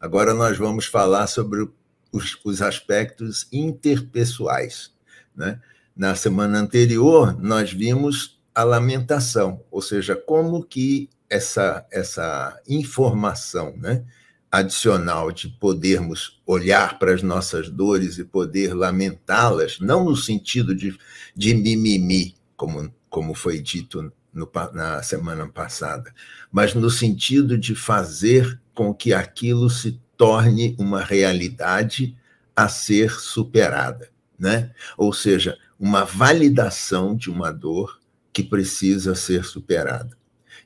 Agora nós vamos falar sobre os, os aspectos interpessoais. Né? Na semana anterior, nós vimos a lamentação, ou seja, como que essa, essa informação né, adicional de podermos olhar para as nossas dores e poder lamentá-las, não no sentido de, de mimimi, como, como foi dito no, na semana passada, mas no sentido de fazer com que aquilo se torne uma realidade a ser superada, né? Ou seja, uma validação de uma dor que precisa ser superada.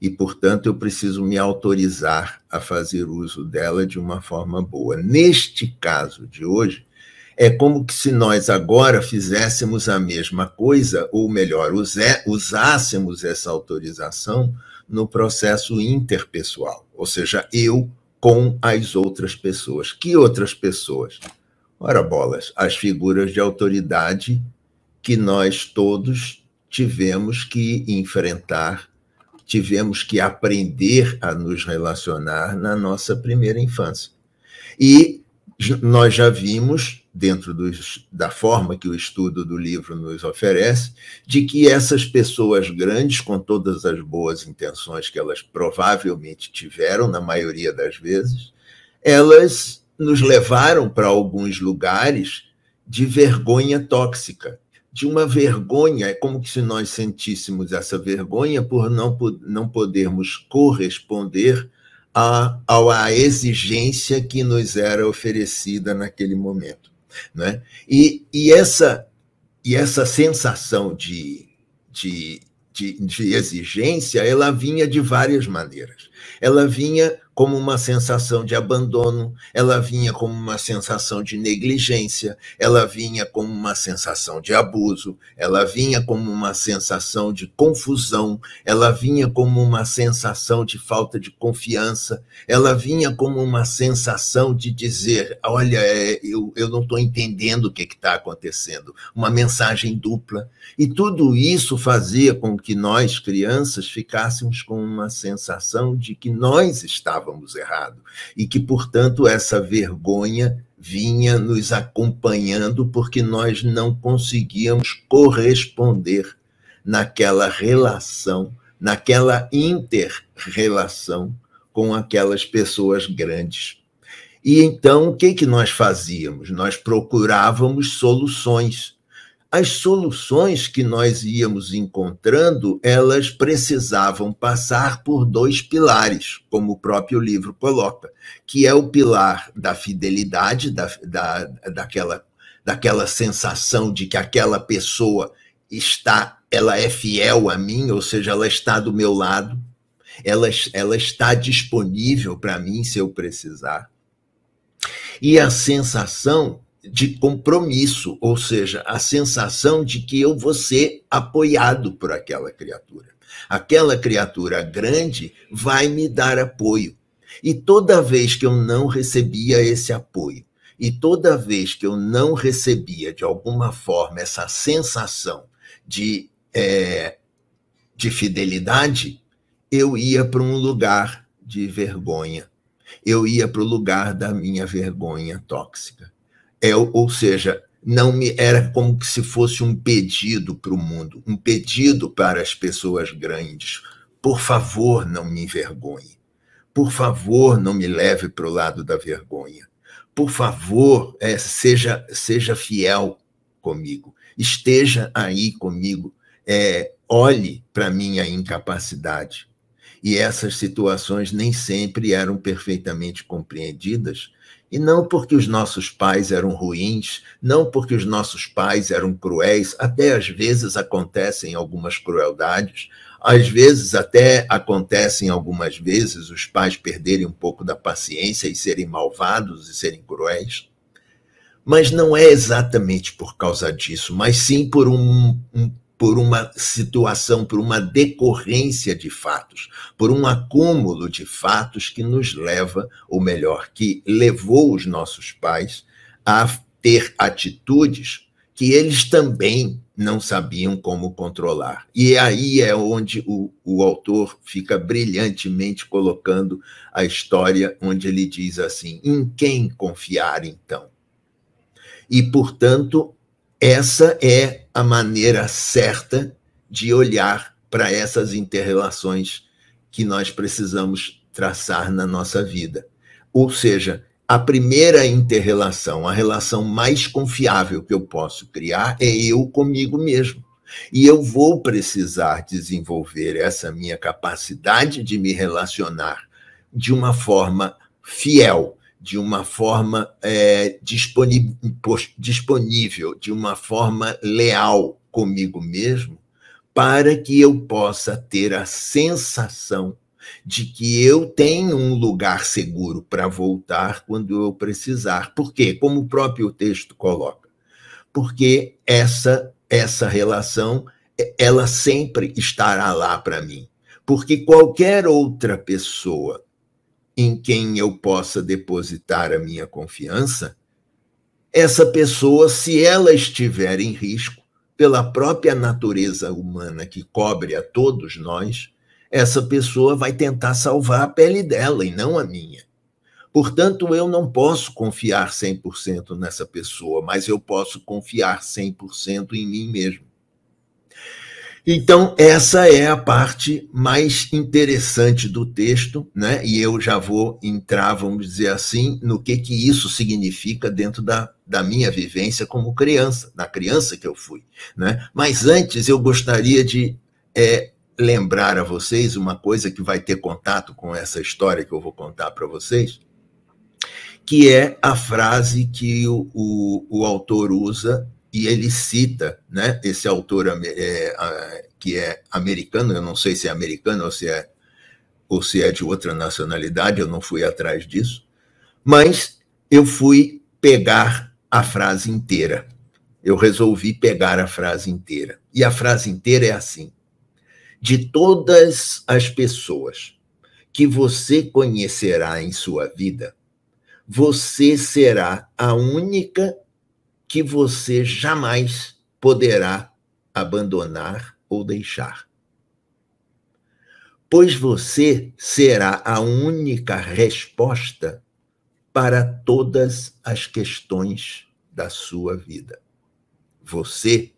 E, portanto, eu preciso me autorizar a fazer uso dela de uma forma boa. Neste caso de hoje, é como que se nós agora fizéssemos a mesma coisa, ou melhor, usássemos essa autorização no processo interpessoal, ou seja, eu com as outras pessoas. Que outras pessoas? Ora bolas, as figuras de autoridade que nós todos tivemos que enfrentar, tivemos que aprender a nos relacionar na nossa primeira infância. E nós já vimos, dentro da forma que o estudo do livro nos oferece, de que essas pessoas grandes, com todas as boas intenções que elas provavelmente tiveram, na maioria das vezes, elas nos levaram para alguns lugares de vergonha tóxica, de uma vergonha, é como se nós sentíssemos essa vergonha por não, não podermos corresponder à, exigência que nos era oferecida naquele momento. Né? E, e, essa, e essa sensação de, de, de, de exigência ela vinha de várias maneiras. Ela vinha como uma sensação de abandono, ela vinha como uma sensação de negligência, ela vinha como uma sensação de abuso, ela vinha como uma sensação de confusão, ela vinha como uma sensação de falta de confiança, ela vinha como uma sensação de dizer: olha, é, eu, eu não estou entendendo o que está acontecendo, uma mensagem dupla. E tudo isso fazia com que nós, crianças, ficássemos com uma sensação de de que nós estávamos errados e que, portanto, essa vergonha vinha nos acompanhando porque nós não conseguíamos corresponder naquela relação, naquela inter-relação com aquelas pessoas grandes. E então, o que, que nós fazíamos? Nós procurávamos soluções as soluções que nós íamos encontrando, elas precisavam passar por dois pilares, como o próprio livro coloca, que é o pilar da fidelidade, da, da, daquela, daquela sensação de que aquela pessoa está, ela é fiel a mim, ou seja, ela está do meu lado, ela, ela está disponível para mim se eu precisar. E a sensação de compromisso, ou seja, a sensação de que eu vou ser apoiado por aquela criatura. Aquela criatura grande vai me dar apoio. E toda vez que eu não recebia esse apoio, e toda vez que eu não recebia de alguma forma essa sensação de, é, de fidelidade, eu ia para um lugar de vergonha. Eu ia para o lugar da minha vergonha tóxica. É, ou seja, não me era como se fosse um pedido para o mundo, um pedido para as pessoas grandes. Por favor, não me envergonhe. Por favor, não me leve para o lado da vergonha. Por favor, é, seja seja fiel comigo. Esteja aí comigo. É, olhe para minha incapacidade. E essas situações nem sempre eram perfeitamente compreendidas e não porque os nossos pais eram ruins, não porque os nossos pais eram cruéis, até às vezes acontecem algumas crueldades, às vezes até acontecem algumas vezes os pais perderem um pouco da paciência e serem malvados e serem cruéis. Mas não é exatamente por causa disso, mas sim por um, um por uma situação, por uma decorrência de fatos, por um acúmulo de fatos que nos leva, ou melhor, que levou os nossos pais a ter atitudes que eles também não sabiam como controlar. E aí é onde o, o autor fica brilhantemente colocando a história, onde ele diz assim: em quem confiar então? E, portanto, essa é a maneira certa de olhar para essas interrelações que nós precisamos traçar na nossa vida. Ou seja, a primeira interrelação, a relação mais confiável que eu posso criar é eu comigo mesmo. E eu vou precisar desenvolver essa minha capacidade de me relacionar de uma forma fiel, de uma forma é, disponível, de uma forma leal comigo mesmo, para que eu possa ter a sensação de que eu tenho um lugar seguro para voltar quando eu precisar. Por quê? Como o próprio texto coloca. Porque essa essa relação ela sempre estará lá para mim. Porque qualquer outra pessoa em quem eu possa depositar a minha confiança, essa pessoa, se ela estiver em risco, pela própria natureza humana que cobre a todos nós, essa pessoa vai tentar salvar a pele dela e não a minha. Portanto, eu não posso confiar 100% nessa pessoa, mas eu posso confiar 100% em mim mesmo. Então, essa é a parte mais interessante do texto, né? e eu já vou entrar, vamos dizer assim, no que, que isso significa dentro da, da minha vivência como criança, da criança que eu fui. Né? Mas antes, eu gostaria de é, lembrar a vocês uma coisa que vai ter contato com essa história que eu vou contar para vocês, que é a frase que o, o, o autor usa e ele cita né, esse autor é, é que é americano, eu não sei se é americano ou se é, ou se é de outra nacionalidade, eu não fui atrás disso, mas eu fui pegar a frase inteira. Eu resolvi pegar a frase inteira. E a frase inteira é assim: De todas as pessoas que você conhecerá em sua vida, você será a única que você jamais poderá abandonar ou deixar. Pois você será a única resposta para todas as questões da sua vida. Você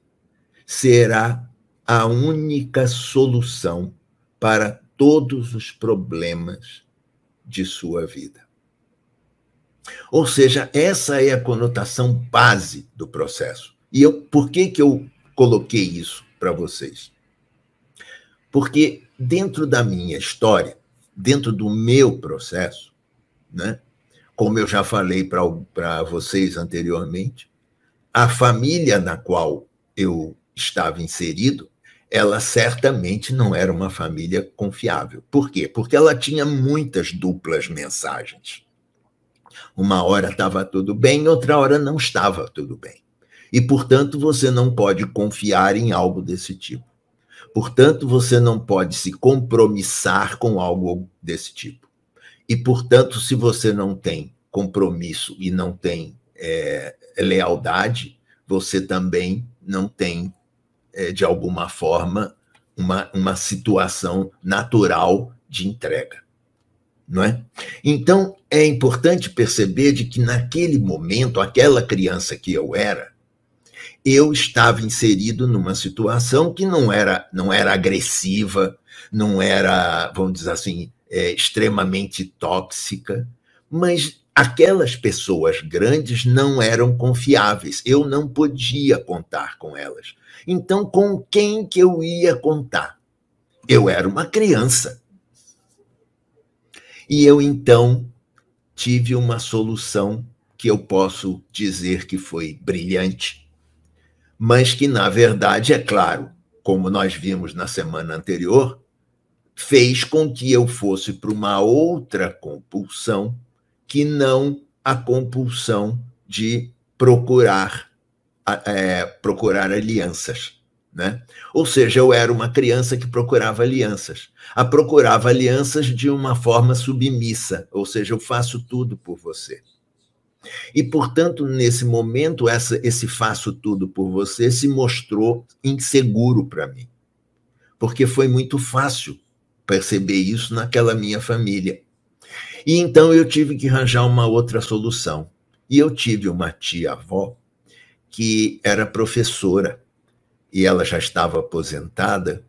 será a única solução para todos os problemas de sua vida. Ou seja, essa é a conotação base do processo. E eu, por que, que eu coloquei isso para vocês? Porque dentro da minha história, dentro do meu processo, né, como eu já falei para vocês anteriormente, a família na qual eu estava inserido, ela certamente não era uma família confiável. Por quê? Porque ela tinha muitas duplas mensagens. Uma hora estava tudo bem, outra hora não estava tudo bem. E, portanto, você não pode confiar em algo desse tipo. Portanto, você não pode se compromissar com algo desse tipo. E, portanto, se você não tem compromisso e não tem é, lealdade, você também não tem, é, de alguma forma, uma, uma situação natural de entrega não é? Então é importante perceber de que naquele momento, aquela criança que eu era, eu estava inserido numa situação que não era não era agressiva, não era, vamos dizer assim, é, extremamente tóxica, mas aquelas pessoas grandes não eram confiáveis, eu não podia contar com elas. Então, com quem que eu ia contar? Eu era uma criança. E eu então tive uma solução que eu posso dizer que foi brilhante, mas que, na verdade, é claro, como nós vimos na semana anterior, fez com que eu fosse para uma outra compulsão que não a compulsão de procurar é, procurar alianças. Né? Ou seja, eu era uma criança que procurava alianças. A procurava alianças de uma forma submissa, ou seja, eu faço tudo por você. E, portanto, nesse momento, essa, esse faço tudo por você se mostrou inseguro para mim. Porque foi muito fácil perceber isso naquela minha família. E então eu tive que arranjar uma outra solução. E eu tive uma tia-avó que era professora e ela já estava aposentada,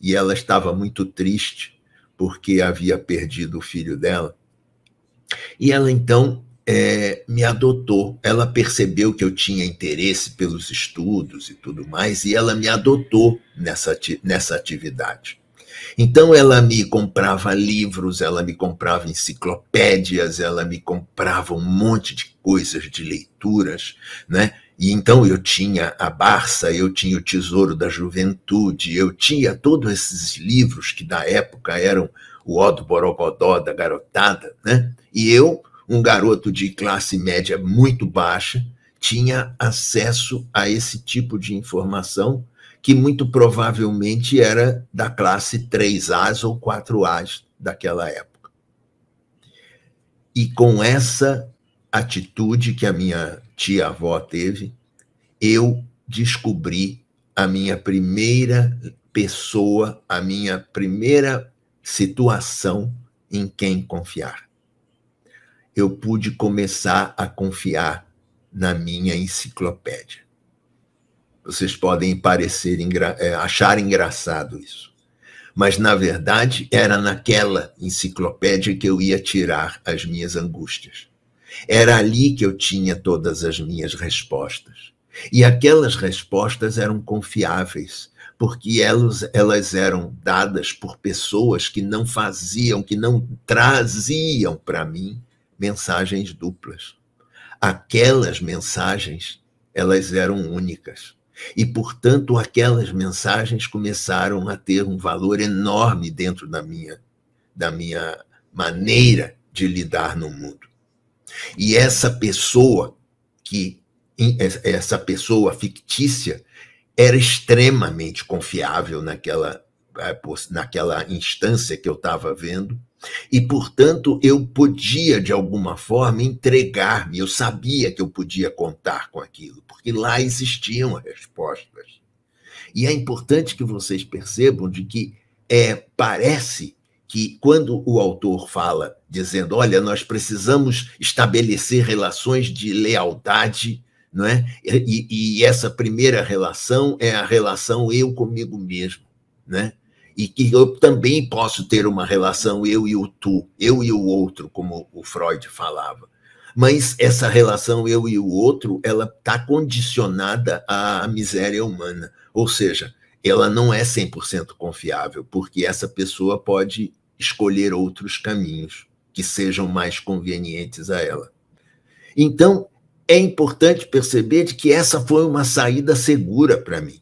e ela estava muito triste porque havia perdido o filho dela. E ela então é, me adotou. Ela percebeu que eu tinha interesse pelos estudos e tudo mais, e ela me adotou nessa, nessa atividade. Então ela me comprava livros, ela me comprava enciclopédias, ela me comprava um monte de coisas de leituras, né? E então eu tinha a Barça, eu tinha o Tesouro da Juventude, eu tinha todos esses livros que na época eram o Odo Borogodó da garotada, né? E eu, um garoto de classe média muito baixa, tinha acesso a esse tipo de informação que muito provavelmente era da classe 3As ou 4As daquela época. E com essa atitude que a minha tia-avó teve, eu descobri a minha primeira pessoa, a minha primeira situação em quem confiar. Eu pude começar a confiar na minha enciclopédia. Vocês podem parecer engra é, achar engraçado isso, mas na verdade era naquela enciclopédia que eu ia tirar as minhas angústias. Era ali que eu tinha todas as minhas respostas. E aquelas respostas eram confiáveis, porque elas, elas eram dadas por pessoas que não faziam, que não traziam para mim mensagens duplas. Aquelas mensagens, elas eram únicas. E, portanto, aquelas mensagens começaram a ter um valor enorme dentro da minha, da minha maneira de lidar no mundo. E essa pessoa que é, essa pessoa fictícia era extremamente confiável naquela é, naquela instância que eu estava vendo e portanto eu podia de alguma forma entregar-me eu sabia que eu podia contar com aquilo porque lá existiam respostas e é importante que vocês percebam de que é, parece que quando o autor fala dizendo, olha, nós precisamos estabelecer relações de lealdade, não é? E, e essa primeira relação é a relação eu comigo mesmo, né? E que eu também posso ter uma relação eu e o tu, eu e o outro, como o Freud falava. Mas essa relação eu e o outro, ela está condicionada à miséria humana, ou seja, ela não é 100% confiável, porque essa pessoa pode escolher outros caminhos que sejam mais convenientes a ela. Então, é importante perceber de que essa foi uma saída segura para mim.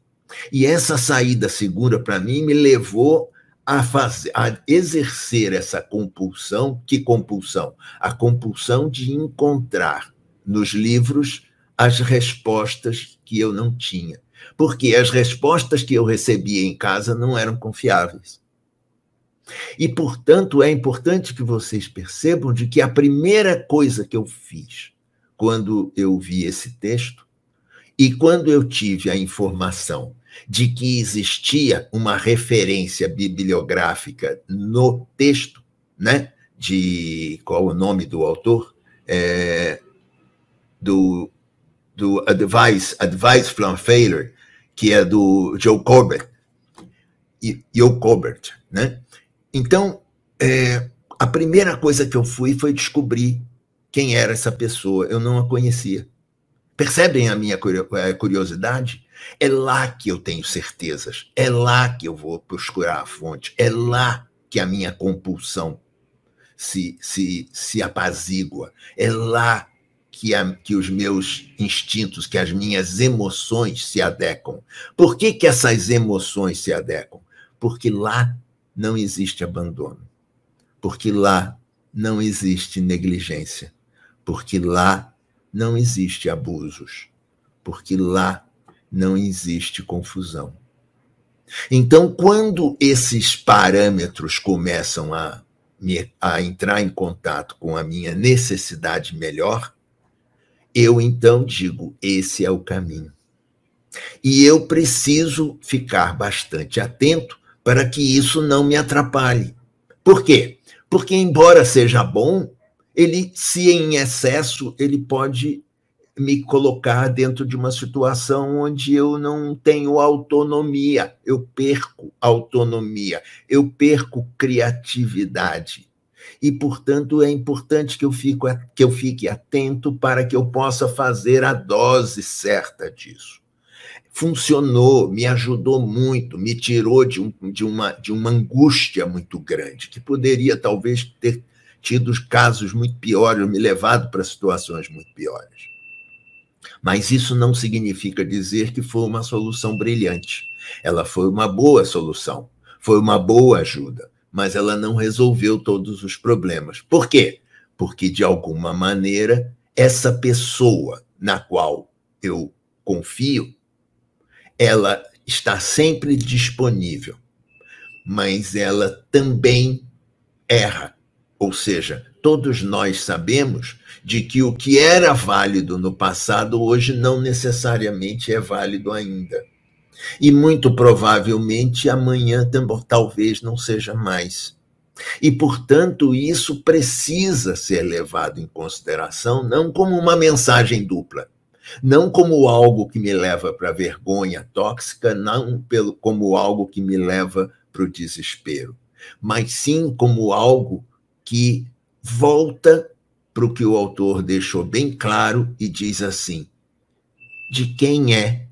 E essa saída segura para mim me levou a, fazer, a exercer essa compulsão. Que compulsão? A compulsão de encontrar nos livros as respostas que eu não tinha porque as respostas que eu recebia em casa não eram confiáveis. E, portanto, é importante que vocês percebam de que a primeira coisa que eu fiz quando eu vi esse texto e quando eu tive a informação de que existia uma referência bibliográfica no texto, né? De qual é o nome do autor? É, do do Advice, Advice from Failure, que é do Joe Corbett, e Joe Corbett, né? Então, é, a primeira coisa que eu fui foi descobrir quem era essa pessoa. Eu não a conhecia. Percebem a minha é, curiosidade? É lá que eu tenho certezas, é lá que eu vou procurar a fonte, é lá que a minha compulsão se, se, se apazigua, é lá que, a, que os meus instintos, que as minhas emoções se adequam. Por que, que essas emoções se adequam? Porque lá não existe abandono. Porque lá não existe negligência. Porque lá não existe abusos. Porque lá não existe confusão. Então, quando esses parâmetros começam a, a entrar em contato com a minha necessidade melhor, eu então digo: esse é o caminho. E eu preciso ficar bastante atento para que isso não me atrapalhe. Por quê? Porque, embora seja bom, ele, se em excesso, ele pode me colocar dentro de uma situação onde eu não tenho autonomia, eu perco autonomia, eu perco criatividade. E, portanto, é importante que eu, fico, que eu fique atento para que eu possa fazer a dose certa disso. Funcionou, me ajudou muito, me tirou de, um, de, uma, de uma angústia muito grande, que poderia talvez ter tido casos muito piores, me levado para situações muito piores. Mas isso não significa dizer que foi uma solução brilhante. Ela foi uma boa solução, foi uma boa ajuda mas ela não resolveu todos os problemas. Por quê? Porque, de alguma maneira, essa pessoa na qual eu confio, ela está sempre disponível, mas ela também erra. Ou seja, todos nós sabemos de que o que era válido no passado hoje não necessariamente é válido ainda. E muito provavelmente amanhã talvez não seja mais. E, portanto, isso precisa ser levado em consideração não como uma mensagem dupla, não como algo que me leva para a vergonha tóxica, não pelo, como algo que me leva para o desespero, mas sim como algo que volta para o que o autor deixou bem claro e diz assim: de quem é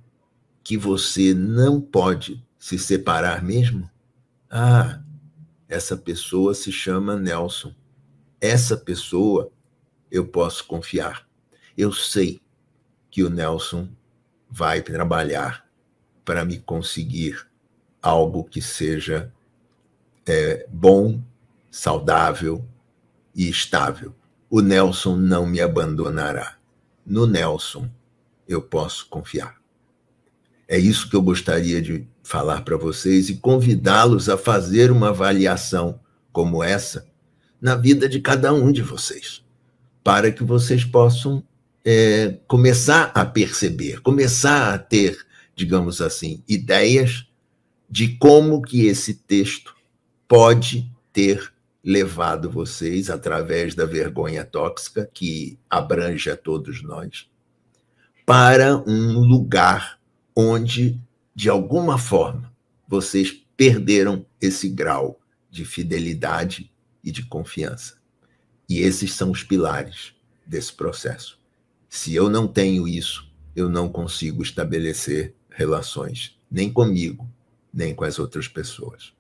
que você não pode se separar mesmo? Ah, essa pessoa se chama Nelson. Essa pessoa eu posso confiar. Eu sei que o Nelson vai trabalhar para me conseguir algo que seja é, bom, saudável e estável. O Nelson não me abandonará. No Nelson eu posso confiar. É isso que eu gostaria de falar para vocês e convidá-los a fazer uma avaliação como essa na vida de cada um de vocês, para que vocês possam é, começar a perceber, começar a ter, digamos assim, ideias de como que esse texto pode ter levado vocês através da vergonha tóxica que abrange a todos nós para um lugar onde, de alguma forma, vocês perderam esse grau de fidelidade e de confiança. E esses são os pilares desse processo. Se eu não tenho isso, eu não consigo estabelecer relações, nem comigo, nem com as outras pessoas.